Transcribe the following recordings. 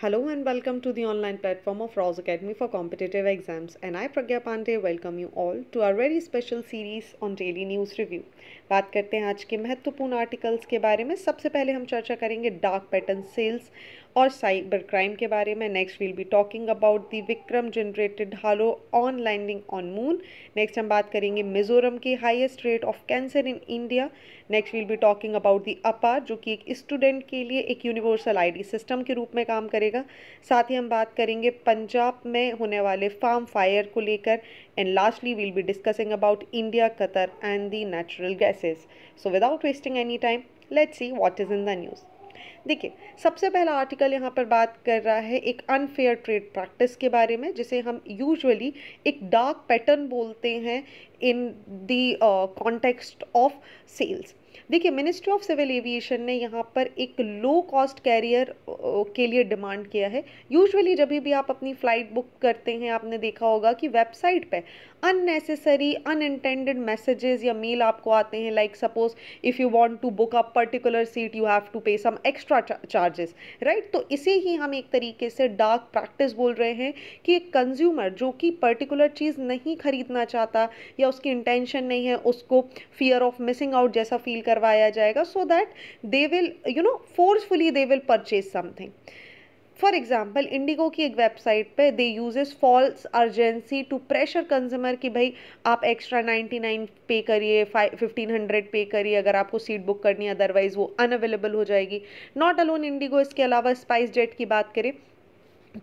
Hello and welcome to the online platform of Rouse Academy for competitive exams and I Pragya Pandey welcome you all to our very special series on daily news review. बात करते हैं आज के महत्वपूर्ण articles के बारे में सबसे पहले हम चर्चा करेंगे डार्क पैटर्न सेल्स और साइबर क्राइम के बारे में next will be talking about the Vikram generated halo on landing on moon next हम बात करेंगे मिजोरम की highest rate of cancer in India next will be talking about the APAR जो कि एक स्टूडेंट के लिए एक यूनिवर्सल आई सिस्टम के रूप में काम करेगा साथ ही हम बात करेंगे पंजाब में होने वाले फार्म फायर को लेकर and lastly will be discussing about India Qatar and the natural gases so without wasting any time let see what is in the news देखिए सबसे पहला आर्टिकल यहाँ पर बात कर रहा है एक अनफेयर ट्रेड प्रैक्टिस के बारे में जिसे हम यूजुअली एक डार्क पैटर्न बोलते हैं in the context of sales देखिए मिनिस्ट्री ऑफ सिविल एविएशन ने यहाँ पर एक लो कॉस्ट कैरियर के लिए डिमांड किया है यूजुअली जब भी आप अपनी फ़्लाइट बुक करते हैं आपने देखा होगा कि वेबसाइट पे अननेसेसरी अनइंटेंडेड मैसेजेस या मेल आपको आते हैं like suppose if you want to book a particular seat you have to pay some extra charges right तो इसे ही हम एक तरीके से डार्क प्रैक्टिस बोल रहे हैं कि एक कंज्यूमर जो कि पर्टिकुलर चीज़ नहीं खरीदना चाहता या उसकी इंटेंशन नहीं है उसको फियर ऑफ मिसिंग आउट जैसा फील करवाया जाएगा so that they will you know forcefully they will purchase something for example IndiGo की एक वेबसाइट पे they uses false urgency to pressure consumer कि भाई आप एक्स्ट्रा नाइन्टी नाइन पे करिए फिफ्टीन हंड्रेड पे करिए अगर आपको सीट बुक करनी है अदरवाइज़ वो अनअवेलेबल हो जाएगी नॉट अलोन इंडिगो इसके अलावा स्पाइस जेट की बात करें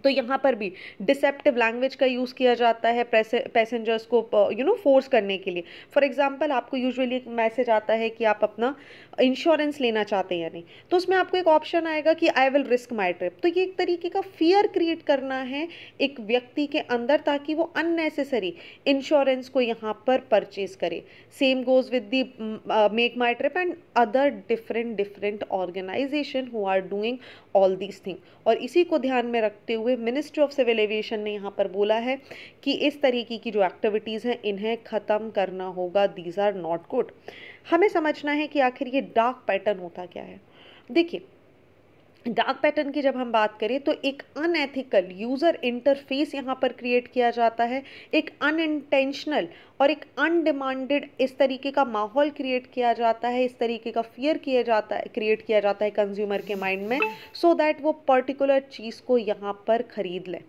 तो यहाँ पर भी डिसेप्टिव लैंग्वेज का यूज़ किया जाता है पैसेंजर्स को यू नो फोर्स करने के लिए फॉर एग्जांपल आपको यूजुअली एक मैसेज आता है कि आप अपना इंश्योरेंस लेना चाहते हैं या नहीं तो उसमें आपको एक ऑप्शन आएगा कि I will risk my trip तो ये एक तरीके का फियर क्रिएट करना है एक व्यक्ति के अंदर ताकि वो अननेसेसरी इंश्योरेंस को यहाँ पर परचेज करे same goes with the Make My Trip and other different different organisation who are doing all these thing और इसी को ध्यान में रखते हुए मिनिस्ट्री ऑफ सिविल एविएशन ने यहाँ पर बोला है कि इस तरीके की जो एक्टिविटीज़ हैं इन्हें ख़त्म करना होगा दीज आर नॉट गुड हमें समझना है कि आखिर ये डार्क पैटर्न होता क्या है देखिए डार्क पैटर्न की जब हम बात करें तो एक अनएथिकल यूज़र इंटरफेस यहाँ पर क्रिएट किया जाता है एक अनइंटेंशनल और एक अनडिमांडेड इस तरीके का माहौल क्रिएट किया जाता है इस तरीके का फियर किया जाता है क्रिएट किया जाता है कंज्यूमर के माइंड में सो so दैट वो पर्टिकुलर चीज़ को यहाँ पर ख़रीद लें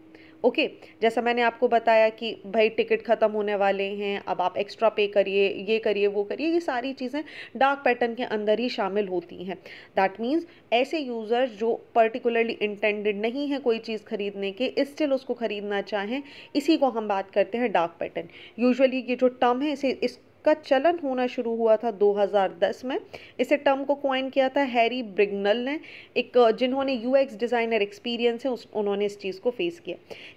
ओके जैसा मैंने आपको बताया कि भाई टिकट ख़त्म होने वाले हैं अब आप एक्स्ट्रा पे करिए ये करिए वो करिए ये सारी चीज़ें डार्क पैटर्न के अंदर ही शामिल होती हैं दैट मीन्स ऐसे यूज़र्स जो पर्टिकुलरली इंटेंडेड नहीं है कोई चीज़ ख़रीदने के स्टिल उसको ख़रीदना चाहें इसी को हम बात करते हैं डार्क पैटर्न यूजअली ये जो टर्म है इसे इस का चलन होना शुरू हुआ था 2010 में इसे टर्म को क्वाइन किया था हैरी ब्रिग्नल ने एक जिन्होंने एक्स डिज़ाइनर एक्सपीरियंस है उस उन्होंने इस चीज़ को फेस किया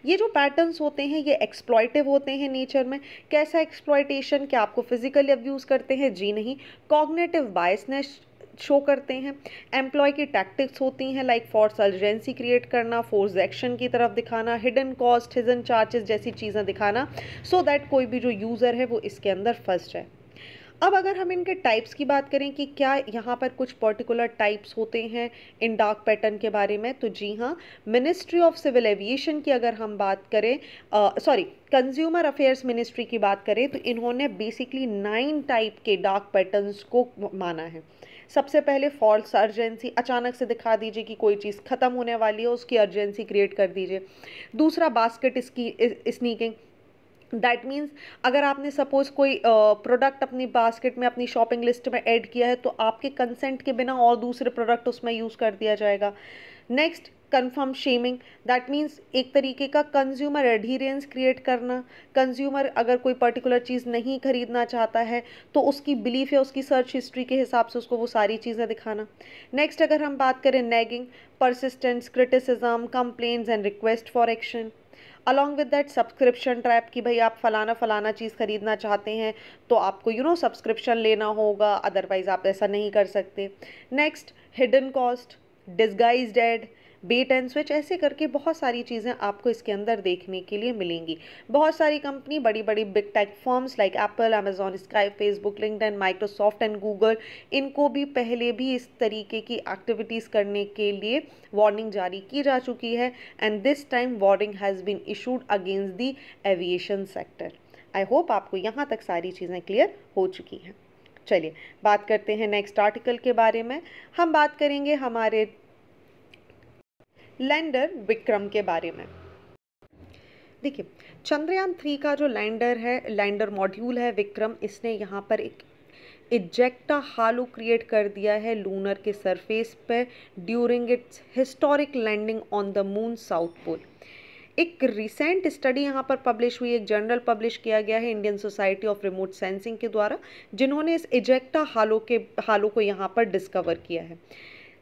ये जो पैटर्न्स होते हैं ये एक्सप्लॉयटिव होते हैं नेचर में कैसा एक्सप्लॉयटेशन क्या आपको फिजिकली अब्यूज़ करते हैं जी नहीं कॉग्नेटिव बायसनेस शो करते हैं एम्प्लॉय की टैक्टिक्स होती हैं लाइक फोर्स अर्जेंसी क्रिएट करना फोर्स एक्शन की तरफ दिखाना हिडन कॉस्ट हिडन चार्जेस जैसी चीज़ें दिखाना सो so दैट कोई भी जो यूज़र है वो इसके अंदर फंस जाए अब अगर हम इनके टाइप्स की बात करें कि क्या यहाँ पर कुछ पर्टिकुलर टाइप्स होते हैं इन डार्क पैटर्न के बारे में तो जी हाँ मिनिस्ट्री ऑफ सिविल एविएशन की अगर हम बात करें सॉरी कंज्यूमर अफेयर्स मिनिस्ट्री की बात करें तो इन्होंने बेसिकली नाइन टाइप के डार्क पैटर्न्स को माना है सबसे पहले फॉल्स अर्जेंसी अचानक से दिखा दीजिए कि कोई चीज़ ख़त्म होने वाली है उसकी अर्जेंसी क्रिएट कर दीजिए दूसरा बास्केट इसकी स्नीकिंग दैट मीन्स अगर आपने सपोज़ कोई प्रोडक्ट uh, अपनी बास्केट में अपनी शॉपिंग लिस्ट में ऐड किया है तो आपके कंसेंट के बिना और दूसरे प्रोडक्ट उसमें यूज़ कर दिया जाएगा next confirm shaming that means एक तरीके का कंज्यूमर एडहीरेंस क्रिएट करना कंज्यूमर अगर कोई पर्टिकुलर चीज़ नहीं खरीदना चाहता है तो उसकी बिलीफ या उसकी सर्च हिस्ट्री के हिसाब से उसको वो सारी चीज़ें दिखाना नेक्स्ट अगर हम बात करें nagging persistence criticism complain and request for action along with that subscription trap कि भाई आप फलाना फलाना चीज़ ख़रीदना चाहते हैं तो आपको यू नो सब्सक्रिप्शन लेना होगा अदरवाइज़ आप ऐसा नहीं कर सकते next hidden cost disguised ad bait and switch ऐसे करके बहुत सारी चीज़ें आपको इसके अंदर देखने के लिए मिलेंगी बहुत सारी कंपनी बड़ी बड़ी big tech forms like Apple Amazon Skype Facebook LinkedIn Microsoft and Google इनको भी पहले भी इस तरीके की एक्टिविटीज़ करने के लिए वार्निंग जारी की जा चुकी है and this time warning has been issued against the aviation sector I hope आपको यहाँ तक सारी चीज़ें क्लियर हो चुकी हैं चलिए बात करते हैं नेक्स्ट आर्टिकल के बारे में हम बात करेंगे हमारे लैंडर विक्रम के बारे में देखिए चंद्रयान थ्री का जो लैंडर है लैंडर मॉड्यूल है विक्रम इसने यहाँ पर एक इजेक्टा हालो क्रिएट कर दिया है लूनर के सरफेस पर during its historic landing on the moon south pole एक रिसेंट स्टडी यहाँ पर पब्लिश हुई एक जर्नल पब्लिश किया गया है Indian society of remote sensing के द्वारा जिन्होंने इस इजेक्टा हालो के हालो को यहाँ पर डिस्कवर किया है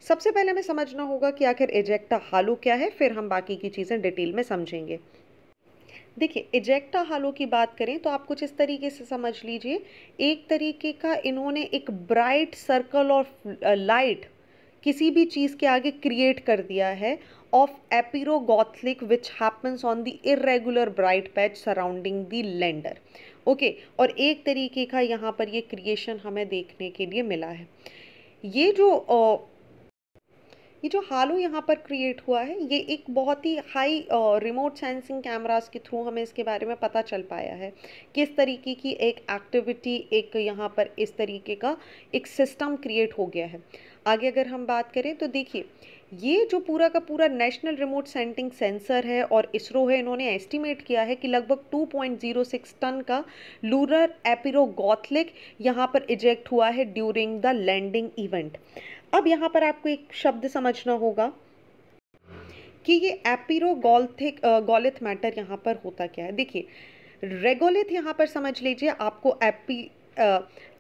सबसे पहले हमें समझना होगा कि आखिर एजेक्टा हालो क्या है फिर हम बाकी की चीज़ें डिटेल में समझेंगे देखिए एजेक्टा हालो की बात करें तो आप कुछ इस तरीके से समझ लीजिए एक तरीके का इन्होंने एक ब्राइट सर्कल ऑफ लाइट किसी भी चीज़ के आगे क्रिएट कर दिया है of epiregolithic which happens on the irregular bright patch surrounding the lander okay और एक तरीके का यहाँ पर ये क्रिएशन हमें देखने के लिए मिला है ये जो ये जो हालो यहाँ पर क्रिएट हुआ है ये एक बहुत ही हाई रिमोट सेंसिंग कैमरास के थ्रू हमें इसके बारे में पता चल पाया है किस तरीके की एक एक्टिविटी एक यहाँ पर इस तरीके का एक सिस्टम क्रिएट हो गया है आगे अगर हम बात करें तो देखिए ये जो पूरा का पूरा नेशनल रिमोट सेंटिंग सेंसर है और इसरो है इन्होंने एस्टिमेट किया है कि लगभग 2.06 टन का लूरर एपिरोगॉथलिक यहाँ पर इजेक्ट हुआ है ड्यूरिंग द लैंडिंग इवेंट अब यहाँ पर आपको एक शब्द समझना होगा कि ये एपीरो गोलिथ मैटर यहाँ पर होता क्या है देखिए रेगोलिथ यहाँ पर समझ लीजिए आपको एपी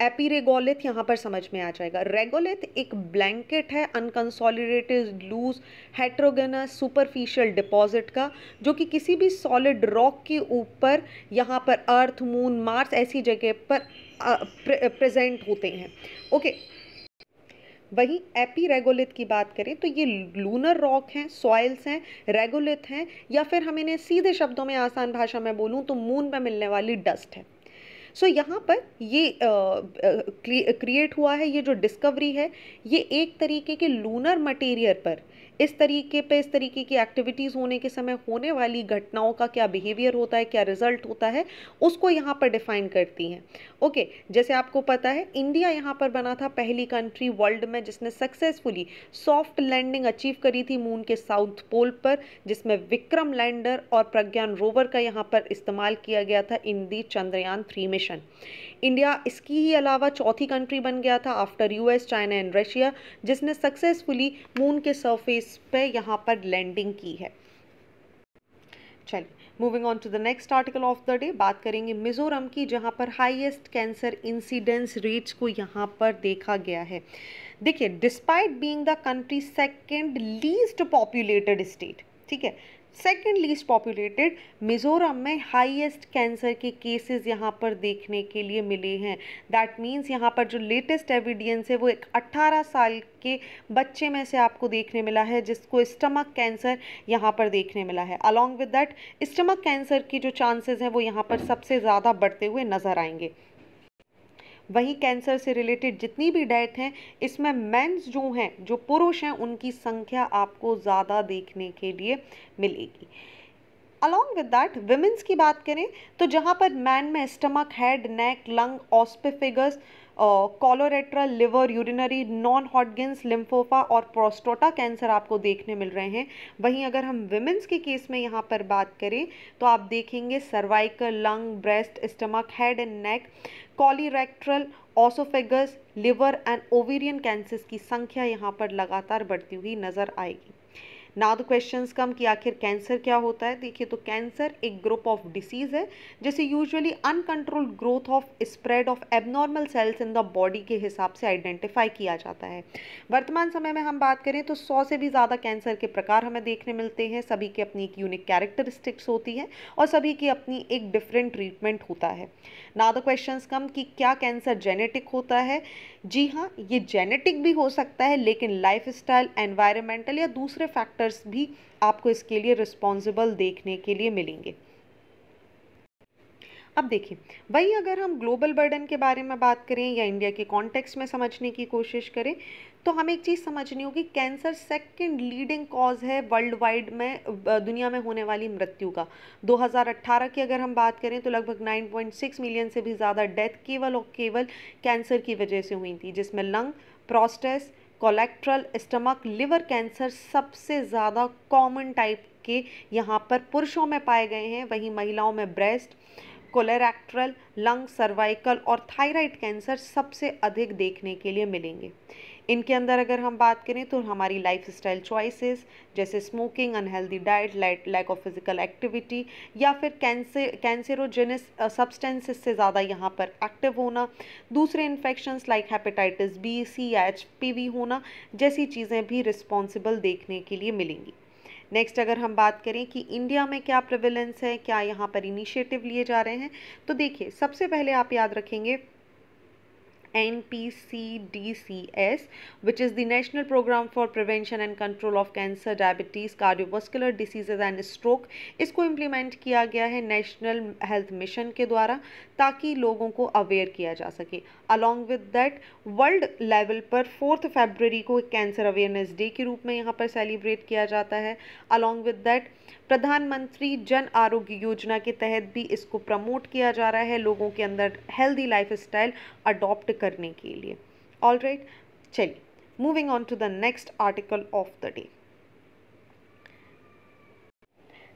एपीरेगोलिथ यहाँ पर समझ में आ जाएगा रेगोलिथ एक ब्लैंकेट है unconsolidated loose heterogeneous superficial deposit का जो कि किसी भी सॉलिड रॉक के ऊपर यहाँ पर अर्थ मून मार्स ऐसी जगह पर प्रेजेंट होते हैं ओके okay, वहीं एपी रेगोलिथ की बात करें तो ये लूनर रॉक हैं सॉइल्स हैं रेगोलिथ हैं या फिर हम इन्हें सीधे शब्दों में आसान भाषा में बोलूँ तो मून में मिलने वाली डस्ट है सो so, यहाँ पर ये क्रिएट हुआ है ये जो डिस्कवरी है ये एक तरीके के लूनर मटेरियल पर इस तरीके पे इस तरीके की एक्टिविटीज़ होने के समय होने वाली घटनाओं का क्या बिहेवियर होता है क्या रिजल्ट होता है उसको यहाँ पर डिफाइन करती हैं ओके okay, जैसे आपको पता है इंडिया यहाँ पर बना था पहली कंट्री वर्ल्ड में जिसने सक्सेसफुली सॉफ्ट लैंडिंग अचीव करी थी मून के साउथ पोल पर जिसमें विक्रम लैंडर और प्रज्ञान रोवर का यहाँ पर इस्तेमाल किया गया था in the Chandrayaan three mission India इसकी ही अलावा चौथी कंट्री बन गया था after US China and Russia जिसने सक्सेसफुली मून के सरफेस पे यहाँ पर लैंडिंग की है चलिए moving on to the next article of the day बात करेंगे मिजोरम की जहाँ पर हाईएस्ट कैंसर इंसिडेंस रेट्स को यहाँ पर देखा गया है देखिए despite being the country second least populated state ठीक है सेकेंड लीस्ट पॉपुलेटेड मिज़ोरम में हाईएस्ट कैंसर के केसेस यहाँ पर देखने के लिए मिले हैं दैट मीन्स यहाँ पर जो लेटेस्ट एविडेंस है वो एक 18 साल के बच्चे में से आपको देखने मिला है जिसको स्टमक कैंसर यहाँ पर देखने मिला है along with that stomach cancer की जो चांसेज हैं वो यहाँ पर सबसे ज़्यादा बढ़ते हुए नज़र आएंगे वहीं कैंसर से रिलेटेड जितनी भी डेथ हैं इसमें मेंस जो हैं जो पुरुष हैं उनकी संख्या आपको ज़्यादा देखने के लिए मिलेगी अलॉन्ग विद दैट वेमेंस की बात करें तो जहाँ पर मैन में stomach head neck lung oesophagus colorectal liver urinary non Hodgkin's lymphoma और प्रोस्टोटा कैंसर आपको देखने मिल रहे हैं वहीं अगर हम विमेंस के केस में यहाँ पर बात करें तो आप देखेंगे cervical lung breast stomach head and neck colorectal oesophagus liver and ovarian cancers की संख्या यहाँ पर लगातार बढ़ती हुई नज़र आएगी नाउ द क्वेश्चन कम कि आखिर कैंसर क्या होता है देखिए तो कैंसर एक ग्रुप ऑफ डिसीज़ है जिसे usually uncontrolled growth of spread of abnormal cells in the body के हिसाब से आइडेंटिफाई किया जाता है वर्तमान समय में हम बात करें तो सौ से भी ज़्यादा कैंसर के प्रकार हमें देखने मिलते हैं सभी की अपनी एक यूनिक कैरेक्टरिस्टिक्स होती है और सभी की अपनी एक डिफरेंट ट्रीटमेंट होता है ना द क्वेश्चन कम कि क्या कैंसर जेनेटिक होता है जी हाँ ये जेनेटिक भी हो सकता है लेकिन लाइफ स्टाइल एनवायरमेंटल या दूसरे फैक्टर फैक्टर्स भी आपको इसके लिए रिस्पॉन्सिबल देखने के लिए मिलेंगे अब देखिए वही अगर हम ग्लोबल बर्डन के बारे में बात करें या इंडिया के कॉन्टेक्स्ट में समझने की कोशिश करें तो हमें एक चीज़ समझनी होगी कैंसर सेकंड लीडिंग कॉज है वर्ल्ड वाइड में दुनिया में होने वाली मृत्यु का 2018 की अगर हम बात करें तो लगभग 9.6 मिलियन से भी ज़्यादा डेथ केवल और केवल कैंसर की वजह से हुई थी जिसमें lung prostate colorectal stomach liver cancer सबसे ज़्यादा कॉमन टाइप के यहाँ पर पुरुषों में पाए गए हैं वहीं महिलाओं में ब्रेस्ट कोलेरेक्ट्रल लंग सर्वाइकल और थायराइड कैंसर सबसे अधिक देखने के लिए मिलेंगे इनके अंदर अगर हम बात करें तो हमारी लाइफ स्टाइल चॉइसिस जैसे smoking unhealthy diet lack of physical activity या फिर कैंसर कैंसरोजेनस सब्सटेंसेस से ज़्यादा यहाँ पर एक्टिव होना दूसरे infections like hepatitis B C या एच पी वी होना जैसी चीज़ें भी रिस्पॉन्सिबल देखने के लिए मिलेंगी नेक्स्ट अगर हम बात करें कि इंडिया में क्या प्रिविलेंस है क्या यहाँ पर इनिशिएटिव लिए जा रहे हैं तो देखिए सबसे पहले आप याद रखेंगे N P C C D S which is the national programme for prevention and control of cancer diabetes cardiovascular Diseases and stroke इसको इम्प्लीमेंट किया गया है नेशनल हेल्थ मिशन के द्वारा ताकि लोगों को अवेयर किया जा सके along with that world level पर फोर्थ फेबररी को एक कैंसर अवेयरनेस डे के रूप में यहाँ पर सेलिब्रेट किया जाता है अलॉन्ग विद दैट प्रधानमंत्री जन आरोग्य योजना के तहत भी इसको प्रमोट किया जा रहा है लोगों के अंदर हेल्दी लाइफ स्टाइल अडॉप्ट करने के लिए ऑल राइट चलिए moving on to the next article of the day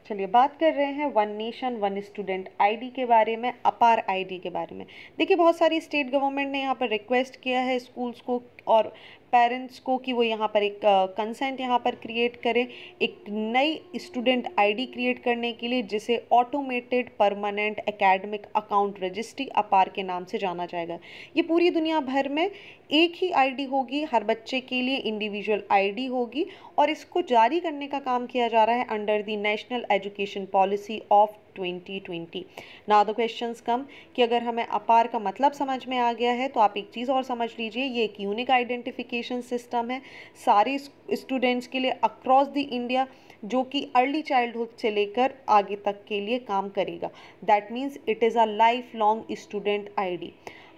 चलिए बात कर रहे हैं one nation one student ID के बारे में अपार आईडी के बारे में देखिए बहुत सारी स्टेट गवर्नमेंट ने यहाँ पर रिक्वेस्ट किया है स्कूल्स को और पेरेंट्स को कि वो यहाँ पर एक कंसेंट यहाँ पर क्रिएट करें एक नई स्टूडेंट आईडी क्रिएट करने के लिए जिसे automated permanent academic account registry APAR के नाम से जाना जाएगा ये पूरी दुनिया भर में एक ही आईडी होगी हर बच्चे के लिए इंडिविजुअल आईडी होगी और इसको जारी करने का काम किया जा रहा है under the national education policy of 2020 ना द क्वेश्चंस कम कि अगर हमें अपार का मतलब समझ में आ गया है तो आप एक चीज़ और समझ लीजिए ये एक यूनिक आइडेंटिफिकेशन सिस्टम है सारे स्टूडेंट्स के लिए अक्रॉस द इंडिया जो कि अर्ली चाइल्डहुड से लेकर आगे तक के लिए काम करेगा that means it is a lifelong student ID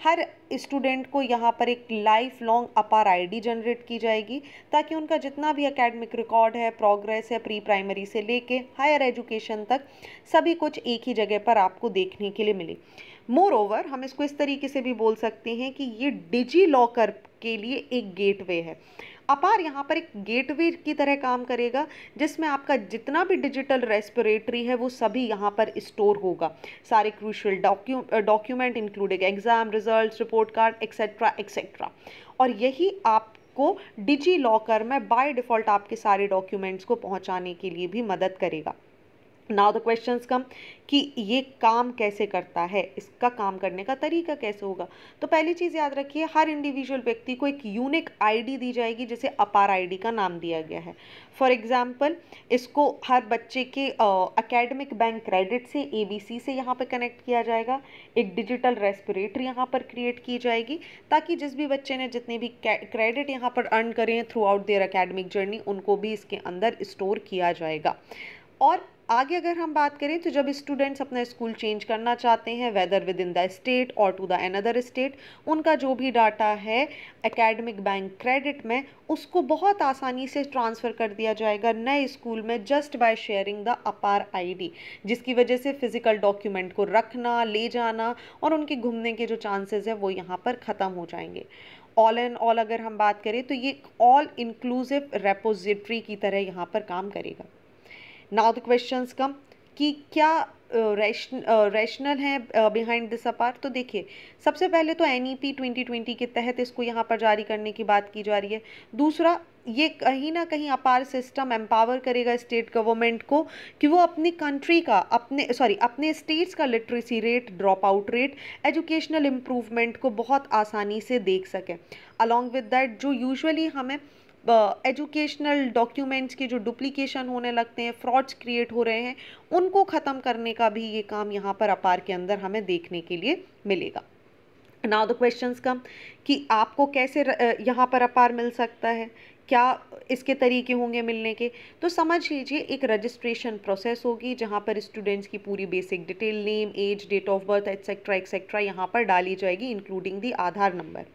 हर स्टूडेंट को यहाँ पर एक lifelong APAR ID generate की जाएगी ताकि उनका जितना भी एकेडमिक रिकॉर्ड है प्रोग्रेस है प्री प्राइमरी से लेके हायर एजुकेशन तक सभी कुछ एक ही जगह पर आपको देखने के लिए मिले मोर ओवर हम इसको इस तरीके से भी बोल सकते हैं कि ये डिजी लॉकर के लिए एक गेटवे है अपार यहाँ पर एक गेटवे की तरह काम करेगा जिसमें आपका जितना भी डिजिटल रेस्पिरेटरी है वो सभी यहाँ पर स्टोर होगा सारे crucial docu document including exam result report card etcetera etcetera और यही आप को डिजी लॉकर में बाय डिफ़ॉल्ट आपके सारे डॉक्यूमेंट्स को पहुंचाने के लिए भी मदद करेगा नाउ द क्वेश्चन कम कि ये काम कैसे करता है इसका काम करने का तरीका कैसे होगा तो पहली चीज़ याद रखिए हर इंडिविजुअल व्यक्ति को एक यूनिक आईडी दी जाएगी जिसे अपार आईडी का नाम दिया गया है फॉर एग्जांपल इसको हर बच्चे के अकेडमिक बैंक क्रेडिट से एबीसी से यहाँ पर कनेक्ट किया जाएगा एक डिजिटल रेस्पिरेटर यहाँ पर क्रिएट की जाएगी ताकि जिस भी बच्चे ने जितने भी क्रेडिट यहाँ पर अर्न करें throughout their academic journey उनको भी इसके अंदर स्टोर किया जाएगा और आगे अगर हम बात करें तो जब स्टूडेंट्स अपना स्कूल चेंज करना चाहते हैं whether within the state और टू द अनदर स्टेट उनका जो भी डाटा है एकेडमिक बैंक क्रेडिट में उसको बहुत आसानी से ट्रांसफ़र कर दिया जाएगा नए स्कूल में just by sharing the APAR ID जिसकी वजह से फ़िज़िकल डॉक्यूमेंट को रखना ले जाना और उनके घूमने के जो चांसेज़ है वो यहाँ पर ख़त्म हो जाएंगे ऑल एंड ऑल अगर हम बात करें तो ये ऑल इंक्लूसिव रेपोजिट्री की तरह यहाँ पर काम करेगा नाउ द क्वेश्चंस कम कि क्या रैशनल है बिहाइंड दिस अपार तो देखिए सबसे पहले तो N E P twenty twenty के तहत इसको यहाँ पर जारी करने की बात की जा रही है दूसरा ये कहीं ना कहीं अपार सिस्टम एम्पावर करेगा स्टेट गवर्नमेंट को कि वो अपनी कंट्री का अपने सॉरी अपने स्टेट्स का literacy rate drop out rate educational improvement को बहुत आसानी से देख सकें अलॉन्ग विद डैट जो यूजअली हमें एजुकेशनल डॉक्यूमेंट्स के जो डुप्लीकेशन होने लगते हैं फ्रॉड्स क्रिएट हो रहे हैं उनको ख़त्म करने का भी ये काम यहाँ पर अपार के अंदर हमें देखने के लिए मिलेगा नाउ द क्वेश्चंस कम कि आपको कैसे यहाँ पर अपार मिल सकता है क्या इसके तरीके होंगे मिलने के तो समझ लीजिए एक रजिस्ट्रेशन प्रोसेस होगी जहाँ पर स्टूडेंट्स की पूरी basic detail name age date of birth etcetera etcetera यहाँ पर डाली जाएगी इंक्लूडिंग दी आधार नंबर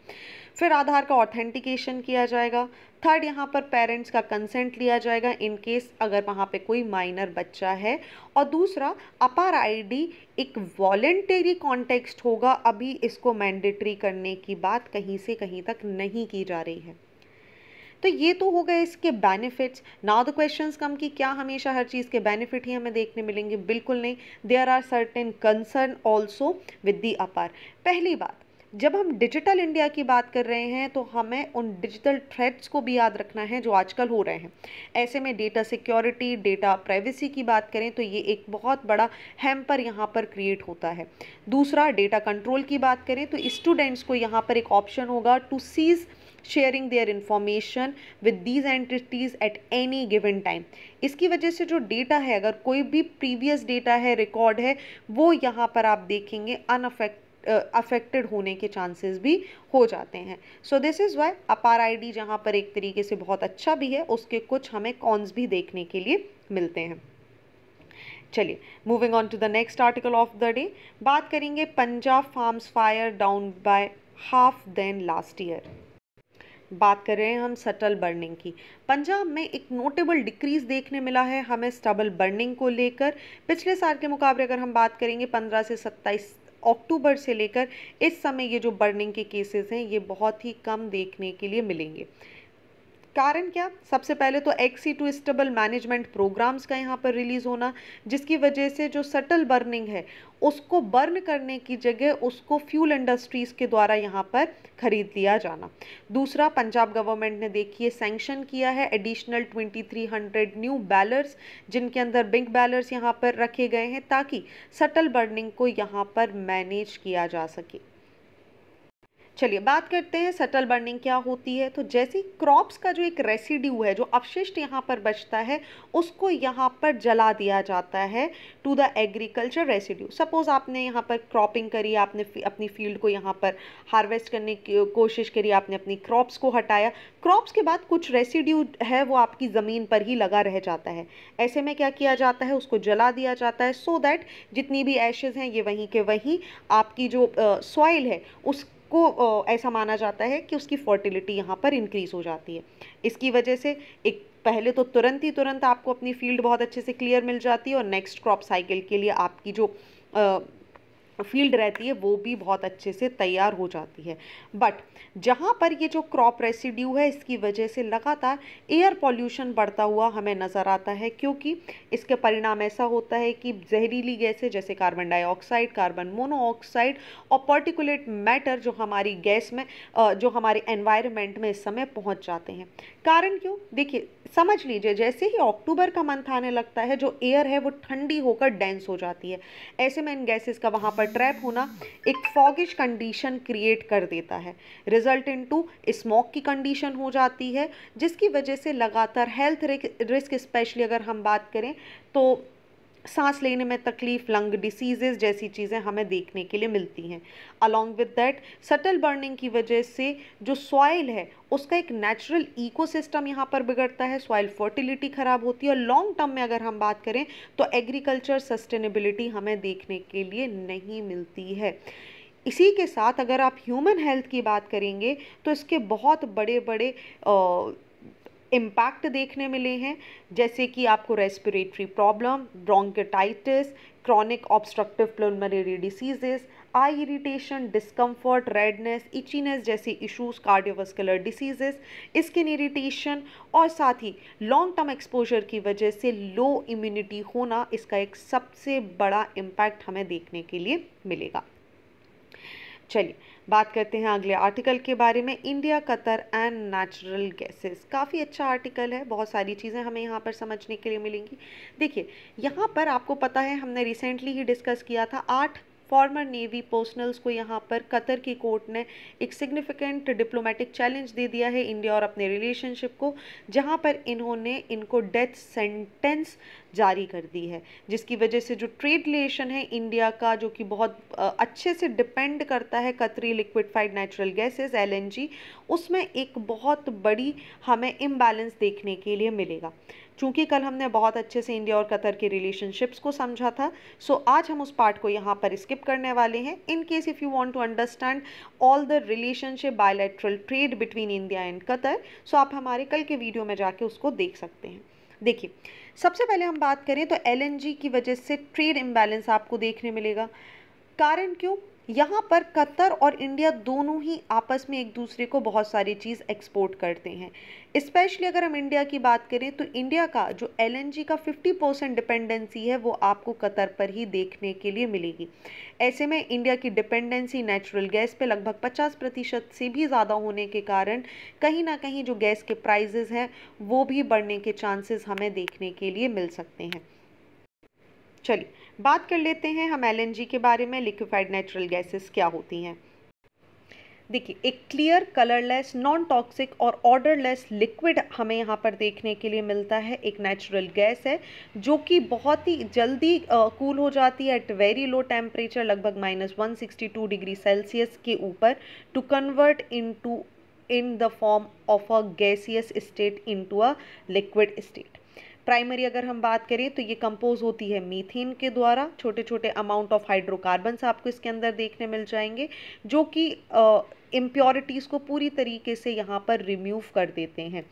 फिर आधार का ऑथेंटिकेशन किया जाएगा थर्ड यहाँ पर पेरेंट्स का कंसेंट लिया जाएगा इन केस अगर वहाँ पे कोई माइनर बच्चा है और दूसरा अपार आईडी एक वॉलेंटरी कॉन्टेक्स्ट होगा अभी इसको मैंडेटरी करने की बात कहीं से कहीं तक नहीं की जा रही है तो ये तो हो गए इसके benefits now the questions come कि क्या हमेशा हर चीज़ के बेनिफिट ही हमें देखने मिलेंगे बिल्कुल नहीं there are certain concern also with the APAR पहली बात जब हम डिजिटल इंडिया की बात कर रहे हैं तो हमें उन डिजिटल थ्रेड्स को भी याद रखना है जो आजकल हो रहे हैं ऐसे में डेटा सिक्योरिटी डेटा प्राइवेसी की बात करें तो ये एक बहुत बड़ा हैम्पर यहाँ पर क्रिएट होता है दूसरा डेटा कंट्रोल की बात करें तो स्टूडेंट्स को यहाँ पर एक ऑप्शन होगा to cease sharing their information with these entities at any given time इसकी वजह से जो डेटा है अगर कोई भी प्रीवियस डेटा है रिकॉर्ड है वो यहाँ पर आप देखेंगे अनअफेक्ट अफेक्टेड होने के चांसेस भी हो जाते हैं सो दिस इज़ वाई अपार आई डी जहाँ पर एक तरीके से बहुत अच्छा भी है उसके कुछ हमें कॉन्स भी देखने के लिए मिलते हैं चलिए moving on to the next article of the day बात करेंगे Punjab farms fire down by half than last year बात कर रहे हैं हम सटल बर्निंग की पंजाब में एक नोटेबल डिक्रीज देखने मिला है हमें स्टबल बर्निंग को लेकर पिछले साल के मुकाबले अगर हम बात करेंगे पंद्रह से सत्ताईस अक्टूबर से लेकर इस समय ये जो बर्निंग के केसेस हैं ये बहुत ही कम देखने के लिए मिलेंगे कारण क्या सबसे पहले तो ex situ stubble management programmes का यहाँ पर रिलीज़ होना जिसकी वजह से जो सटल बर्निंग है उसको बर्न करने की जगह उसको फ्यूल इंडस्ट्रीज़ के द्वारा यहाँ पर खरीद लिया जाना दूसरा पंजाब गवर्नमेंट ने देखिए सेंक्शन किया है एडिशनल 2300 न्यू बैलर्स जिनके अंदर बिंक बैलर्स यहाँ पर रखे गए हैं ताकि सटल बर्निंग को यहाँ पर मैनेज किया जा सके चलिए बात करते हैं सटल बर्निंग क्या होती है तो जैसे क्रॉप्स का जो एक रेसिड्यू है जो अपशिष्ट यहाँ पर बचता है उसको यहाँ पर जला दिया जाता है to the agriculture residue suppose आपने यहाँ पर क्रॉपिंग करी आपने अपनी फील्ड को यहाँ पर हार्वेस्ट करने की कोशिश करी आपने अपनी क्रॉप्स को हटाया क्रॉप्स के बाद कुछ रेसिड्यू है वो आपकी ज़मीन पर ही लगा रह जाता है ऐसे में क्या किया जाता है उसको जला दिया जाता है सो so दैट जितनी भी एशेज़ हैं ये वहीं के वहीं आपकी जो सॉइल है उस को ऐसा माना जाता है कि उसकी फर्टिलिटी यहाँ पर इंक्रीज़ हो जाती है इसकी वजह से एक पहले तो तुरंत ही तुरंत आपको अपनी फील्ड बहुत अच्छे से क्लियर मिल जाती है और नेक्स्ट क्रॉप साइकिल के लिए आपकी जो फील्ड रहती है वो भी बहुत अच्छे से तैयार हो जाती है बट जहाँ पर ये जो क्रॉप रेसिड्यू है इसकी वजह से लगातार एयर पॉल्यूशन बढ़ता हुआ हमें नज़र आता है क्योंकि इसके परिणाम ऐसा होता है कि जहरीली गैसें जैसे कार्बन डाइऑक्साइड कार्बन मोनोऑक्साइड और पर्टिकुलेट मैटर जो हमारी गैस में जो हमारे एनवायरमेंट में इस समय पहुँच जाते हैं कारण क्यों देखिए समझ लीजिए जैसे ही अक्टूबर का मंथ आने लगता है जो एयर है वो ठंडी होकर डेंस हो जाती है ऐसे में इन गैसेस का वहाँ पर ट्रैप होना एक फॉगिश कंडीशन क्रिएट कर देता है रिजल्ट इन टू स्मॉक की कंडीशन हो जाती है जिसकी वजह से लगातार हेल्थ रिस्क स्पेशली अगर हम बात करें तो सांस लेने में तकलीफ लंग डिसीजेज जैसी चीज़ें हमें देखने के लिए मिलती हैं along with that subtle burning की वजह से जो सॉइल है उसका एक नेचुरल इकोसिस्टम यहाँ पर बिगड़ता है सॉइल फर्टिलिटी ख़राब होती है और लॉन्ग टर्म में अगर हम बात करें तो एग्रीकल्चर सस्टेनेबिलिटी हमें देखने के लिए नहीं मिलती है इसी के साथ अगर आप ह्यूमन हेल्थ की बात करेंगे तो इसके बहुत बड़े बड़े आ, इम्पैक्ट देखने मिले हैं जैसे कि आपको respiratory problem bronchitis chronic obstructive pulmonary diseases eye irritation discomfort redness itchiness जैसे issues cardiovascular diseases skin irritation और साथ ही लॉन्ग टर्म एक्सपोजर की वजह से लो इम्यूनिटी होना इसका एक सबसे बड़ा इम्पैक्ट हमें देखने के लिए मिलेगा चलिए बात करते हैं अगले आर्टिकल के बारे में India Qatar and natural gases काफ़ी अच्छा आर्टिकल है बहुत सारी चीज़ें हमें यहाँ पर समझने के लिए मिलेंगी देखिए यहाँ पर आपको पता है हमने रिसेंटली ही डिस्कस किया था आठ फॉर्मर नेवी पर्सनल्स को यहाँ पर कतर की कोर्ट ने एक सिग्निफिकेंट डिप्लोमेटिक चैलेंज दे दिया है इंडिया और अपने रिलेशनशिप को जहाँ पर इन्होंने इनको डेथ सेंटेंस जारी कर दी है जिसकी वजह से जो ट्रेड रिलेशन है इंडिया का जो कि बहुत अच्छे से डिपेंड करता है कतरी लिक्विडफाइड नेचुरल गैसेस एल उसमें एक बहुत बड़ी हमें इम्बैलेंस देखने के लिए मिलेगा चूँकि कल हमने बहुत अच्छे से इंडिया और कतर के रिलेशनशिप्स को समझा था सो so आज हम उस पार्ट को यहाँ पर स्किप करने वाले हैं in case if you want to understand all the relationship bilateral trade between India and Qatar so आप हमारे कल के वीडियो में जाके उसको देख सकते हैं देखिए सबसे पहले हम बात करें तो एल की वजह से ट्रेड इम्बैलेंस आपको देखने मिलेगा कारण क्यों यहाँ पर कतर और इंडिया दोनों ही आपस में एक दूसरे को बहुत सारी चीज़ एक्सपोर्ट करते हैं स्पेशली अगर हम इंडिया की बात करें तो इंडिया का जो एल का 50 परसेंट डिपेंडेंसी है वो आपको कतर पर ही देखने के लिए मिलेगी ऐसे में इंडिया की डिपेंडेंसी नेचुरल गैस पे लगभग 50 प्रतिशत से भी ज़्यादा होने के कारण कहीं ना कहीं जो गैस के प्राइजेज़ हैं वो भी बढ़ने के चांसेस हमें देखने के लिए मिल सकते हैं चलिए बात कर लेते हैं हम एल के बारे में लिक्विफाइड नेचुरल गैसेस क्या होती हैं देखिए एक क्लियर कलरलेस नॉन टॉक्सिक और ऑर्डरलेस लिक्विड हमें यहाँ पर देखने के लिए मिलता है एक नेचुरल गैस है जो कि बहुत ही जल्दी कूल uh, हो जाती है एट वेरी लो टेम्परेचर लगभग minus one sixty two degree Celsius के ऊपर to convert in in the form of a gaseous state in a liquid state primary अगर हम बात करें तो ये कंपोज होती है मीथेन के द्वारा छोटे छोटे अमाउंट ऑफ हाइड्रोकार्बन्स आपको इसके अंदर देखने मिल जाएंगे जो कि इम्प्योरिटीज़ को पूरी तरीके से यहाँ पर रिमूव कर देते हैं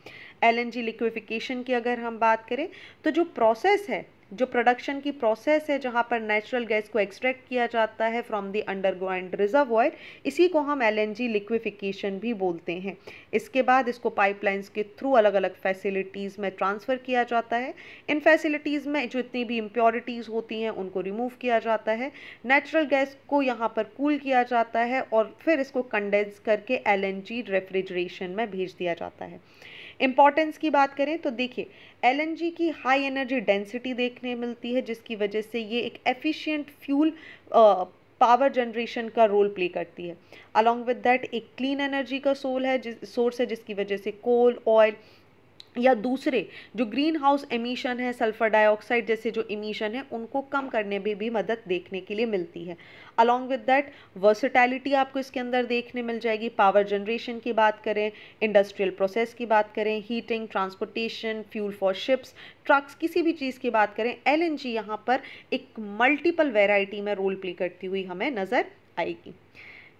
एलएनजी लिक्विफिकेशन की अगर हम बात करें तो जो प्रोसेस है जो प्रोडक्शन की प्रोसेस है जहाँ पर नेचुरल गैस को एक्सट्रैक्ट किया जाता है फ्रॉम दी अंडरग्राउंड ऑयल इसी को हम एल लिक्विफिकेशन भी बोलते हैं इसके बाद इसको पाइपलाइंस के थ्रू अलग अलग फैसिलिटीज़ में ट्रांसफ़र किया जाता है इन फैसिलिटीज़ में जितनी भी इम्प्योरिटीज़ होती हैं उनको रिमूव किया जाता है नेचुरल गैस को यहाँ पर कूल किया जाता है और फिर इसको कंडेंस करके एल रेफ्रिजरेशन में भेज दिया जाता है इम्पॉर्टेंस की बात करें तो देखिए एलएनजी की हाई एनर्जी डेंसिटी देखने मिलती है जिसकी वजह से ये एक एफिशिएंट फ्यूल पावर जनरेशन का रोल प्ले करती है अलॉन्ग विद दैट एक क्लीन एनर्जी का सोल है जिस सोर्स है जिसकी वजह से कोल ऑयल या दूसरे जो ग्रीन हाउस एमिशन है सल्फर डाइऑक्साइड जैसे जो इमीशन है उनको कम करने में भी मदद देखने के लिए मिलती है अलॉन्ग विद दैट वर्सिटैलिटी आपको इसके अंदर देखने मिल जाएगी पावर जनरेशन की बात करें इंडस्ट्रियल प्रोसेस की बात करें heating transportation fuel for ships trucks किसी भी चीज़ की बात करें एल एन जी यहाँ पर एक मल्टीपल वेराइटी में रोल प्ले करती हुई हमें नज़र आएगी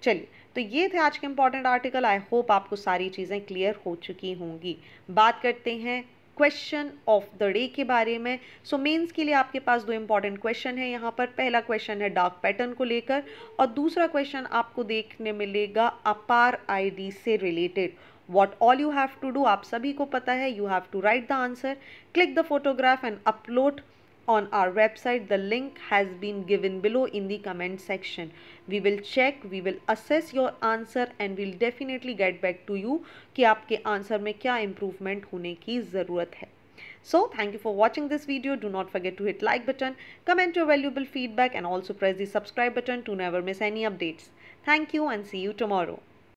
चलिए तो ये थे आज के इंपॉर्टेंट आर्टिकल आई होप आपको सारी चीज़ें क्लियर हो चुकी होंगी बात करते हैं क्वेश्चन ऑफ द डे के बारे में सो so, मेंस के लिए आपके पास दो इंपॉर्टेंट क्वेश्चन है यहाँ पर पहला क्वेश्चन है डार्क पैटर्न को लेकर और दूसरा क्वेश्चन आपको देखने मिलेगा अपार आई से related what all you have to do आप सभी को पता है you have to write the answer click the photograph and upload on our website. The link has been given below in the comment section. We will check, we will assess your answer and we'll definitely get back to you कि आपके answer में क्या So thank you for watching this video. Do not forget to hit like button, comment your valuable feedback and also press the subscribe button to never miss any updates. Thank you and see you tomorrow.